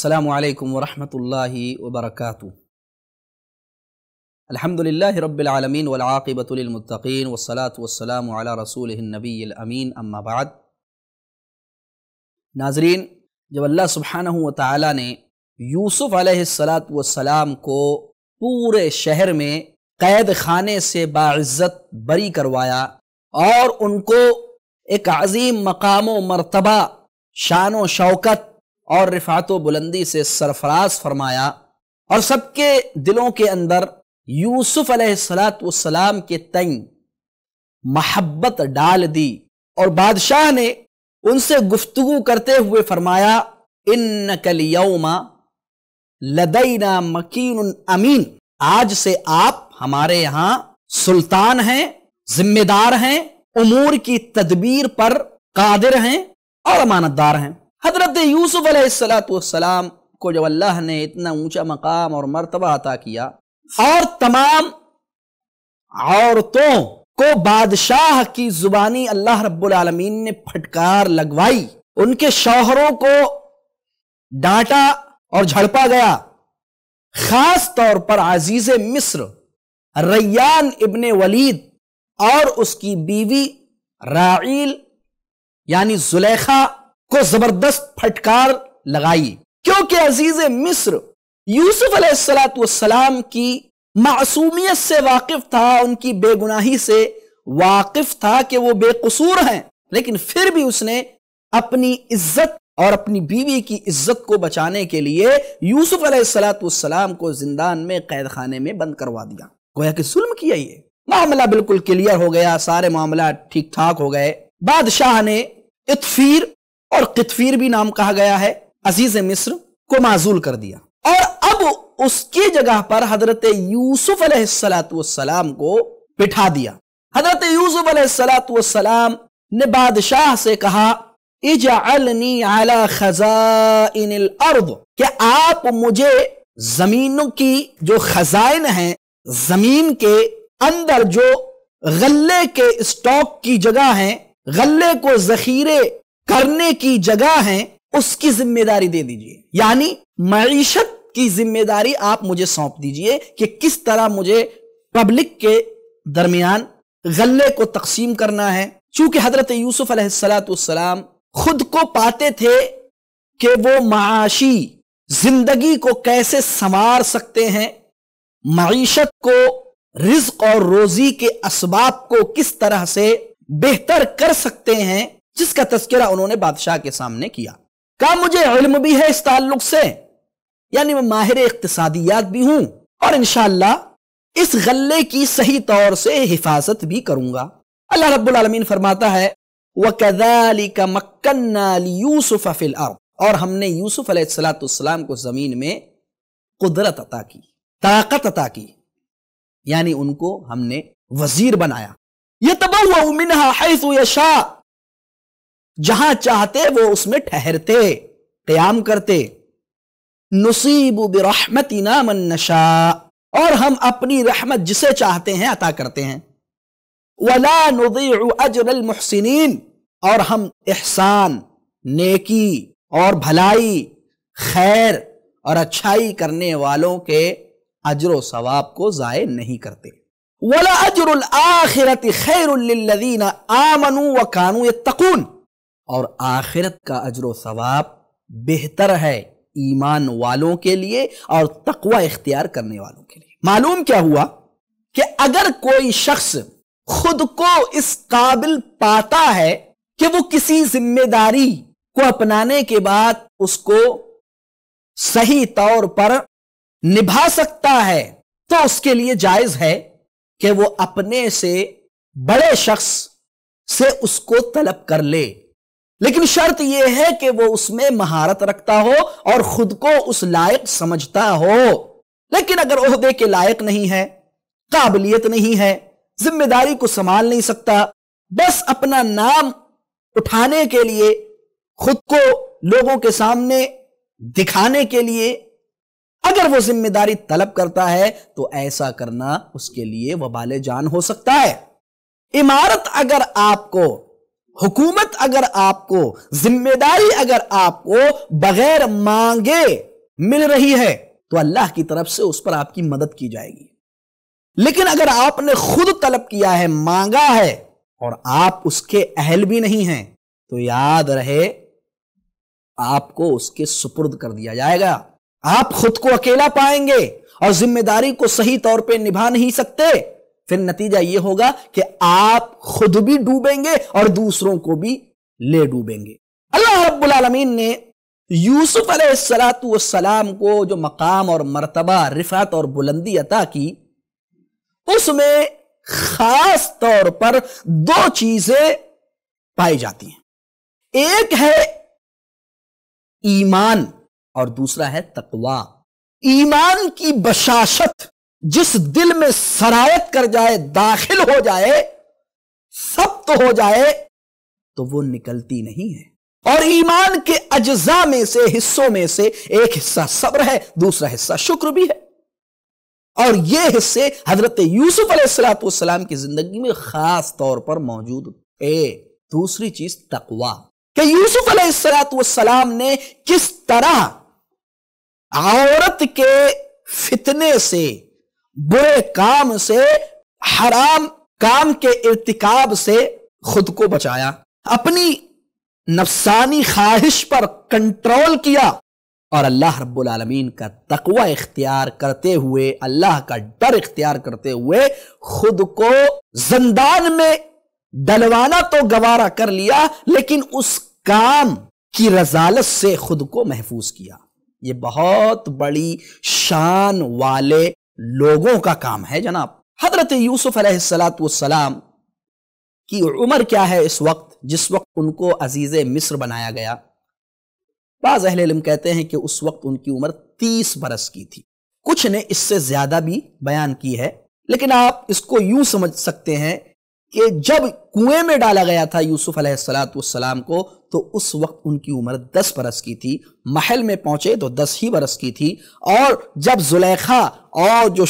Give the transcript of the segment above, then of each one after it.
السلام عليكم ورحمة الله وبركاته الحمد لله رب العالمين والعاقبة للمتقين والصلاة والسلام على رسوله النبي الأمين أما بعد جب اللہ سبحانہ و नाजरीन نے یوسف علیہ व والسلام کو پورے شہر میں قید خانے سے باعزت بری کروایا اور ان کو ایک عظیم مقام و مرتبہ شان و شوکت और रिफात बुलंदी से सरफराज फरमाया और सबके दिलों के अंदर यूसुफ अलैहिस्सलाम के तई महब्बत डाल दी और बादशाह ने उनसे गुफ्तगु करते हुए फरमाया इन नकल यौमा लदईना मकीन अमीन आज से आप हमारे यहां सुल्तान हैं जिम्मेदार हैं उमूर की तदबीर पर कादिर हैं और अमानतदार हैं हजरत यूसुफ सलाम को जब अल्लाह ने इतना ऊंचा मकाम और मरतबा अता किया और तमाम औरतों को बादशाह की जुबानी अल्लाह रब्बुल आलमीन ने फटकार लगवाई उनके शौहरों को डांटा और झड़पा गया खास तौर पर आजीज मिस्र रैयान इब्ने वलीद और उसकी बीवी राइल यानी जुलेखा को जबरदस्त फटकार लगाई क्योंकि अजीज मिस्र यूसुफ सलाम की मासूमियत से वाकिफ था उनकी बेगुनाही से वाकिफ था कि वो बेकसूर हैं लेकिन फिर भी उसने अपनी इज्जत और अपनी बीवी की इज्जत को बचाने के लिए यूसुफ सलाम को जिंदान में कैद खाने में बंद करवा दिया गोया कि जुल्म किया ये मामला बिल्कुल क्लियर हो गया सारे मामला ठीक ठाक हो गए बादशाह ने इतफीर और कितफीर भी नाम कहा गया है अजीज मिस्र को माजूल कर दिया और अब उसकी जगह पर हजरत यूसुफ अलैहिस्सलाम को बिठा दिया हजरत यूसुफ अलैहिस्सलाम ने बादशाह से कहा आला अर्द कि आप मुझे जमीनों की जो खजाइन है जमीन के अंदर जो गले के स्टॉक की जगह है गले को जखीरे करने की जगह है उसकी जिम्मेदारी दे दीजिए यानी मीशत की जिम्मेदारी आप मुझे सौंप दीजिए कि किस तरह मुझे पब्लिक के दरमियान गले को तकसीम करना है चूंकि हजरत यूसुफ अलैहिस्सलाम खुद को पाते थे कि वो माशी जिंदगी को कैसे संवार सकते हैं मीशत को रिज और रोजी के इसबाब को किस तरह से बेहतर कर सकते हैं जिसका तस्करा उन्होंने बादशाह के सामने किया कहा मुझे इल्म भी है इस ताल्लुक से यानी मैं माहिर इकतसादियात भी हूं और इनशाला इस गले की सही तौर से हिफाजत भी करूंगा अल्लाह रबालमीन फरमाता है वकदाली का मक्कन्ना और हमने यूसुफ अलैहिस्सलाम को जमीन में कुदरत अता की ताकत अता की यानी उनको हमने वजीर बनाया ये हुआ मिनहा जहां चाहते वो उसमें ठहरते क्याम करते नसीब बिरहमती मन नशा और हम अपनी रहमत जिसे चाहते हैं अता करते हैं वला अजरल मुहसिनीन और हम एहसान नेकी और भलाई खैर और अच्छाई करने वालों के अजर सवाब को ज़ाय नहीं करते वला अजर आखिरत खैर आमनू व कानू यत्तकून और आखिरत का अजर सवाब बेहतर है ईमान वालों के लिए और तकवा इख्तियार करने वालों के लिए मालूम क्या हुआ कि अगर कोई शख्स खुद को इस काबिल पाता है कि वो किसी जिम्मेदारी को अपनाने के बाद उसको सही तौर पर निभा सकता है तो उसके लिए जायज है कि वो अपने से बड़े शख्स से उसको तलब कर ले लेकिन शर्त यह है कि वो उसमें महारत रखता हो और खुद को उस लायक समझता हो लेकिन अगर ओहदे के लायक नहीं है काबिलियत नहीं है जिम्मेदारी को संभाल नहीं सकता बस अपना नाम उठाने के लिए खुद को लोगों के सामने दिखाने के लिए अगर वो जिम्मेदारी तलब करता है तो ऐसा करना उसके लिए वबाले जान हो सकता है इमारत अगर आपको हुकूमत अगर आपको जिम्मेदारी अगर आपको बगैर मांगे मिल रही है तो अल्लाह की तरफ से उस पर आपकी मदद की जाएगी लेकिन अगर आपने खुद तलब किया है मांगा है और आप उसके अहल भी नहीं हैं तो याद रहे आपको उसके सुपुर्द कर दिया जाएगा आप खुद को अकेला पाएंगे और जिम्मेदारी को सही तौर पे निभा नहीं सकते फिर नतीजा ये होगा कि आप खुद भी डूबेंगे और दूसरों को भी ले डूबेंगे अल्लाह रब्बुल ने यूसुफ सलाम को जो मकाम और मर्तबा रिफत और बुलंदी अता की उसमें खास तौर पर दो चीजें पाई जाती हैं एक है ईमान और दूसरा है तकवा ईमान की बशाशत जिस दिल में सरायत कर जाए दाखिल हो जाए सब तो हो जाए तो वो निकलती नहीं है और ईमान के अज्जा में से हिस्सों में से एक हिस्सा सब्र है दूसरा हिस्सा शुक्र भी है और ये हिस्से हजरत यूसुफ अलैहिस्सलाम की जिंदगी में खास तौर पर मौजूद है दूसरी चीज तकवा कि यूसुफ अलैहिस्सलाम ने किस तरह औरत के फितने से बुरे काम से हराम काम के इर्तिकाब से खुद को बचाया अपनी नफसानी ख्वाहिश पर कंट्रोल किया और अल्लाह रब्बुल आलमीन का तकवा इख्तियार करते हुए अल्लाह का डर इख्तियार करते हुए खुद को जंदान में डलवाना तो गवारा कर लिया लेकिन उस काम की रजालत से खुद को महफूज किया ये बहुत बड़ी शान वाले लोगों का काम है जनाब हजरत यूसुफ सलाम की उम्र क्या है इस वक्त जिस वक्त उनको अजीज़ मिस्र बनाया गया बाज़ अहल कहते हैं कि उस वक्त उनकी उम्र तीस बरस की थी कुछ ने इससे ज़्यादा भी बयान की है लेकिन आप इसको यूं समझ सकते हैं कि जब कुएं में डाला गया था यूसुफ सलाम को तो उस वक्त उनकी उम्र दस बरस की थी महल में पहुंचे तो दस ही बरस की थी और जब जुलेखा और जो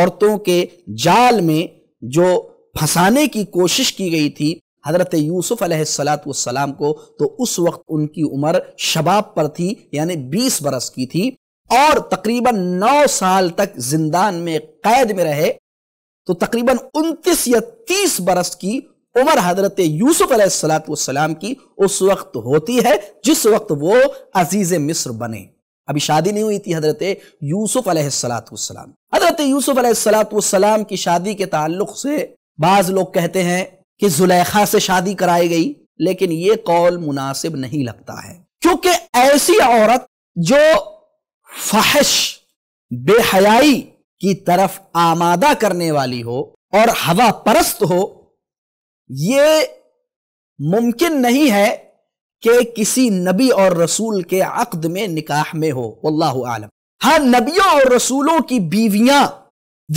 औरतों के जाल में जो फंसाने की कोशिश की गई थी हजरत यूसुफ सलाम को तो उस वक्त उनकी उम्र शबाब पर थी यानी बीस बरस की थी और तकरीबन नौ साल तक जिंदान में कैद में रहे तो तकरीबन 29 या 30 बरस की उम्र हजरत यूसुफ सलाम की उस वक्त होती है जिस वक्त वो अजीज मिस्र बने अभी शादी नहीं हुई थी हजरत यूसुफ सलाम हजरत यूसुफ सलाम की शादी के ताल्लुक से बाज लोग कहते हैं कि जुलेखा से शादी कराई गई लेकिन ये कौल मुनासिब नहीं लगता है क्योंकि ऐसी औरत जो फहश बेहयाई की तरफ आमादा करने वाली हो और हवा परस्त हो ये मुमकिन नहीं है कि किसी नबी और रसूल के अक्द में निकाह में हो अल्लाह आलम हाँ नबियों और रसूलों की बीवियां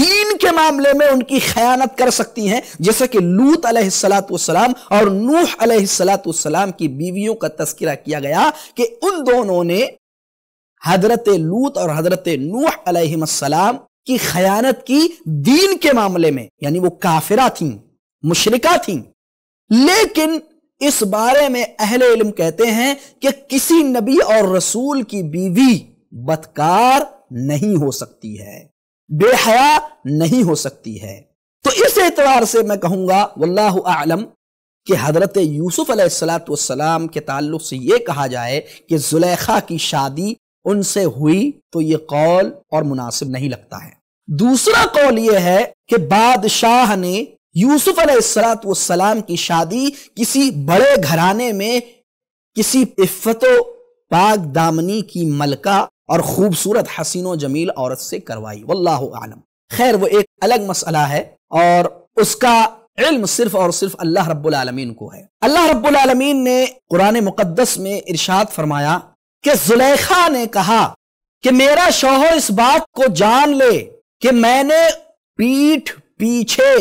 दीन के मामले में उनकी खयानत कर सकती हैं जैसे कि लूत अलैहिस्सलाम और नूह अलैहिस्सलाम की बीवियों का तस्करा किया गया कि उन दोनों ने हजरत लूत और हजरत नूह अलैहिस्सलाम की खयानत की दीन के मामले में यानी वो काफिरा थी मुशरिका थी लेकिन इस बारे में अहल इलम कहते हैं कि किसी नबी और रसूल की बीवी बदकार नहीं हो सकती है बेहया नहीं हो सकती है तो इस एतवार से मैं कहूंगा वल्लाह आलम कि हजरत यूसुफ अलैहिस्सलाम के ताल्लुक से यह कहा जाए कि जुलेखा की शादी उनसे हुई तो ये कौल और मुनासिब नहीं लगता है दूसरा कौल यह है कि बादशाह ने यूसुफ सलाम की शादी किसी बड़े घराने में किसी इफ्फतो पाक दामनी की मलका और खूबसूरत हसीनो जमील औरत से करवाई वल्लाह आलम खैर वो एक अलग मसला है और उसका इल्म सिर्फ और सिर्फ अल्लाह रब्बुल आलमीन को है अल्लाह रब्बुल आलमीन ने कुरान मुकद्दस में इरशाद फरमाया कि जुलेखा ने कहा कि मेरा शोहर इस बात को जान ले कि मैंने पीठ पीछे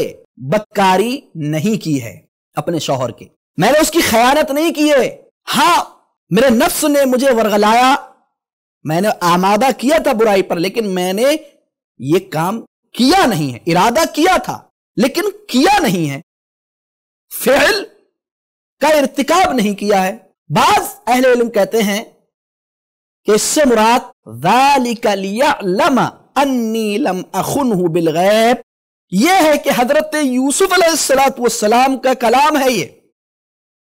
बदकारी नहीं की है अपने शोहर की मैंने उसकी खयानत नहीं की है हां मेरे नफ्स ने मुझे वर्गलाया मैंने आमादा किया था बुराई पर लेकिन मैंने ये काम किया नहीं है इरादा किया था लेकिन किया नहीं है फेल का इरतकाब नहीं किया है बाज अहले कहते हैं कि इससे मुराद लम बिलगैब यह है कि हजरत यूसुफ सलाम का कलाम है ये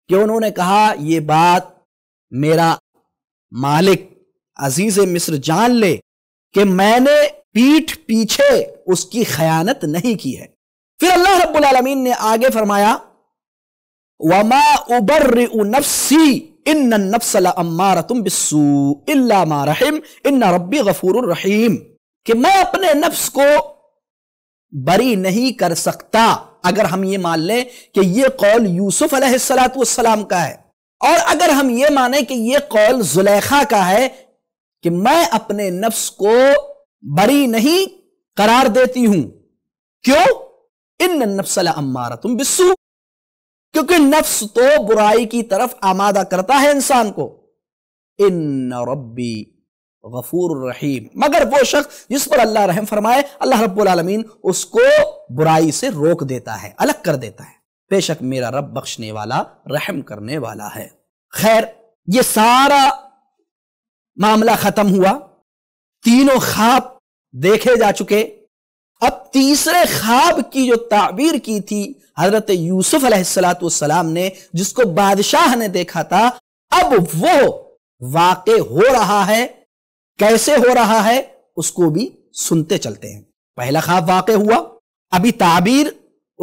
कि उन्होंने कहा यह बात मेरा मालिक अजीज मिस्र जान ले कि मैंने पीठ पीछे उसकी खयानत नहीं की है फिर अल्लाह रब्बुल रबालमीन ने आगे फरमाया वमा उबर नफसी इन नफसला तुम बिस्सू रहीम इन गफूर रहीम कि मैं अपने नफ्स को बरी नहीं कर सकता अगर हम ये मान लें कि ये कौल यूसुफ अलैहिस्सलाम का है और अगर हम ये माने कि यह कौल जुलेखा का है कि मैं अपने नफ्स को बरी नहीं करार देती हूं क्यों इन नफसला अम्मा तुम बिस्सू क्योंकि नफ्स तो बुराई की तरफ आमादा करता है इंसान को इन रब्बी गफूर रहीम मगर वो शख्स जिस पर अल्लाह रहम फरमाए अल्लाह रब्बुल उसको बुराई से रोक देता है अलग कर देता है बेशक मेरा रब बख्शने वाला रहम करने वाला है खैर ये सारा मामला खत्म हुआ तीनों खाब देखे जा चुके अब तीसरे ख्वाब की जो ताबीर की थी हजरत यूसुफ सलाम ने जिसको बादशाह ने देखा था अब वो वाक़ हो रहा है कैसे हो रहा है उसको भी सुनते चलते हैं पहला ख्वाब वाक़ हुआ अभी ताबीर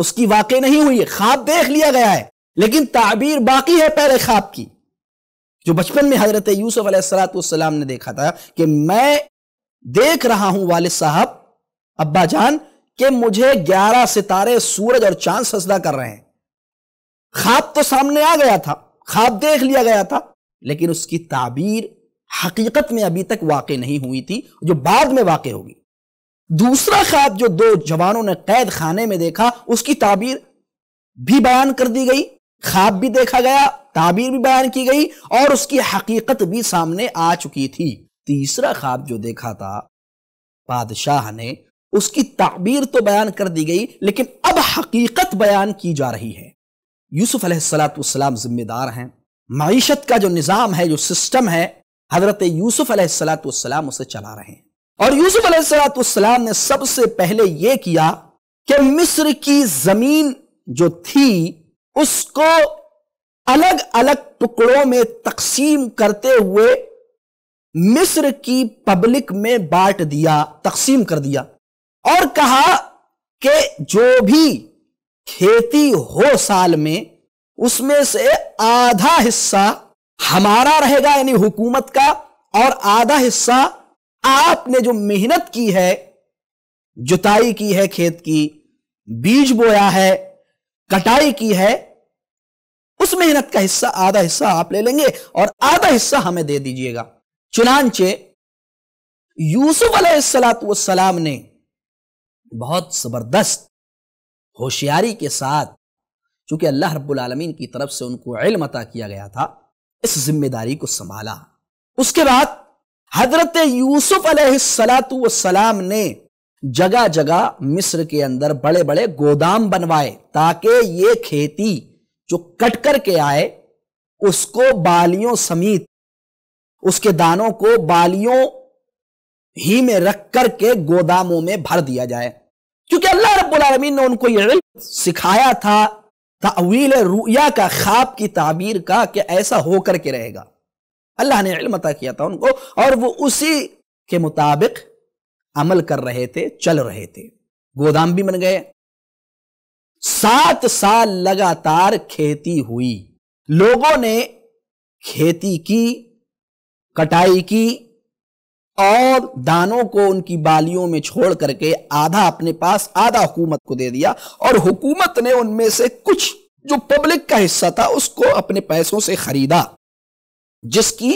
उसकी वाक़ नहीं हुई है ख्वाब देख लिया गया है लेकिन ताबीर बाकी है पहले ख्वाब की जो बचपन में हजरत यूसुफ अलैहिस्सलाम ने देखा था कि मैं देख रहा हूं वाले साहब अब्बा जान के मुझे ग्यारह सितारे सूरज और चांद सजदा कर रहे हैं खाब तो सामने आ गया था खाब देख लिया गया था लेकिन उसकी ताबीर हकीकत में अभी तक वाकई नहीं हुई थी जो बाद में वाकई होगी दूसरा खाब जो दो जवानों ने कैद खाने में देखा उसकी ताबीर भी बयान कर दी गई खाब भी देखा गया ताबीर भी बयान की गई और उसकी हकीकत भी सामने आ चुकी थी तीसरा खाब जो देखा था बादशाह ने उसकी ताबीर तो बयान कर दी गई लेकिन अब हकीकत बयान की जा रही है यूसुफ अलैहिस्सलाम जिम्मेदार हैं मीशत का जो निज़ाम है जो सिस्टम है हजरत यूसुफ अलैहिस्सलाम उसे चला रहे हैं और यूसुफ अलैहिस्सलाम ने सबसे पहले यह किया कि मिस्र की जमीन जो थी उसको अलग अलग टुकड़ों में तकसीम करते हुए मिस्र की पब्लिक में बांट दिया तकसीम कर दिया और कहा कि जो भी खेती हो साल में उसमें से आधा हिस्सा हमारा रहेगा यानी हुकूमत का और आधा हिस्सा आपने जो मेहनत की है जुताई की है खेत की बीज बोया है कटाई की है उस मेहनत का हिस्सा आधा हिस्सा आप ले लेंगे और आधा हिस्सा हमें दे दीजिएगा चुनाचे यूसुफ सलाम ने बहुत ज़बरदस्त होशियारी के साथ चूँकि अल्लाह रब्लमीन की तरफ से उनको इल्म अता किया गया था इस जिम्मेदारी को संभाला उसके बाद हजरत यूसुफ सलाम ने जगह जगह मिस्र के अंदर बड़े बड़े गोदाम बनवाए ताकि ये खेती जो कट करके आए उसको बालियों समेत उसके दानों को बालियों ही में रख करके गोदामों में भर दिया जाए क्योंकि अल्लाह रबालमीन ने उनको यह सिखाया था तवील रुया का ख्वाब की ताबीर का कि ऐसा होकर के रहेगा अल्लाह ने इल्म अता किया था उनको और वो उसी के मुताबिक अमल कर रहे थे चल रहे थे गोदाम भी बन गए सात साल लगातार खेती हुई लोगों ने खेती की कटाई की और दानों को उनकी बालियों में छोड़ करके आधा अपने पास आधा हुकूमत को दे दिया और हुकूमत ने उनमें से कुछ जो पब्लिक का हिस्सा था उसको अपने पैसों से खरीदा जिसकी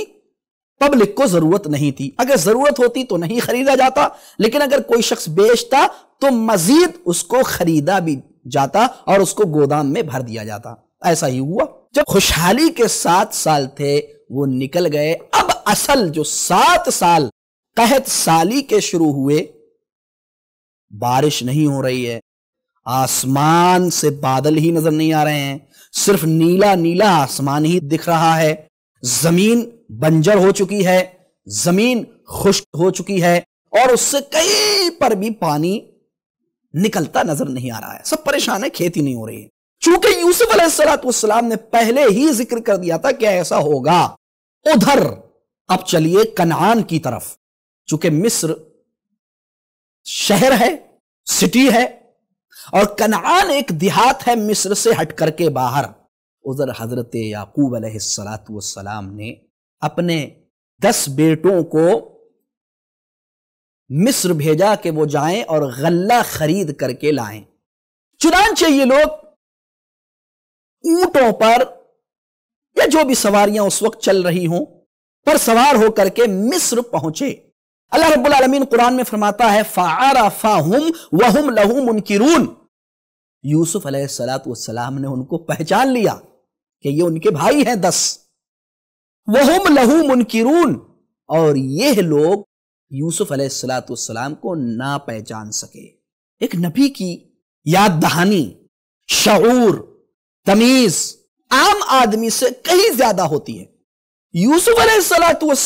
पब्लिक को जरूरत नहीं थी अगर जरूरत होती तो नहीं खरीदा जाता लेकिन अगर कोई शख्स बेचता तो मजीद उसको खरीदा भी जाता और उसको गोदाम में भर दिया जाता ऐसा ही हुआ जब खुशहाली के सात साल थे वो निकल गए अब असल जो सात साल कहत साली के शुरू हुए बारिश नहीं हो रही है आसमान से बादल ही नजर नहीं आ रहे हैं सिर्फ नीला नीला आसमान ही दिख रहा है जमीन बंजर हो चुकी है जमीन खुश्क हो चुकी है और उससे कहीं पर भी पानी निकलता नजर नहीं आ रहा है सब परेशान है खेती नहीं हो रही है चूंकि यूसुफ अलैहिस्सलाम ने पहले ही जिक्र कर दिया था कि ऐसा होगा उधर अब चलिए कनान की तरफ चूंकि मिस्र शहर है सिटी है और कनान एक देहात है मिस्र से हट करके बाहर उधर हजरत याकूब सलाम ने अपने दस बेटों को मिस्र भेजा के वो जाएं और गल्ला खरीद करके लाएं चुनानचे ये लोग ऊंटों पर या जो भी सवारियां उस वक्त चल रही हों पर सवार होकर के मिस्र पहुंचे अल्लाह रबालमीन कुरान में फरमाता है फ़ारफ़ाहम वहम लहू मुनकिरून यूसुफ सलाम ने उनको पहचान लिया कि ये उनके भाई हैं दस वहुम लहू मुनकिरून और ये लोग यूसुफ सलाम को ना पहचान सके एक नबी की याद दहानी शूर तमीज आम आदमी से कहीं ज्यादा होती है यूसुफ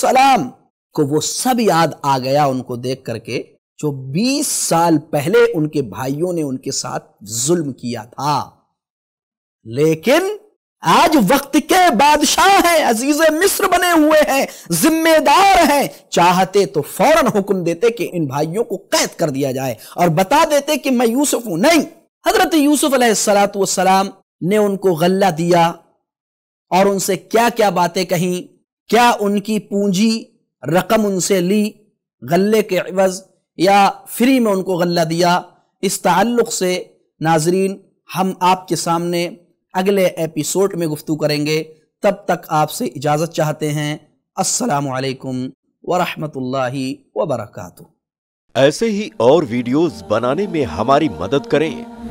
सलाम को वो सब याद आ गया उनको देख करके जो 20 साल पहले उनके भाइयों ने उनके साथ जुल्म किया था लेकिन आज वक्त के बादशाह हैं अजीज मिस्र बने हुए हैं जिम्मेदार हैं चाहते तो फौरन हुक्म देते कि इन भाइयों को कैद कर दिया जाए और बता देते कि मैं यूसुफ हूं नहीं हजरत यूसुफ सलाम ने उनको गल्ला दिया और उनसे क्या क्या बातें कही क्या उनकी पूंजी रकम उनसे ली गले के अवज या फ्री में उनको गला दिया इस ताल्लुक़ से नाजरीन हम आपके सामने अगले एपिसोड में गुफ्तु करेंगे तब तक आपसे इजाज़त चाहते हैं असलकम वरहमतुल्लाहि वबरकू ऐसे ही और वीडियोस बनाने में हमारी मदद करें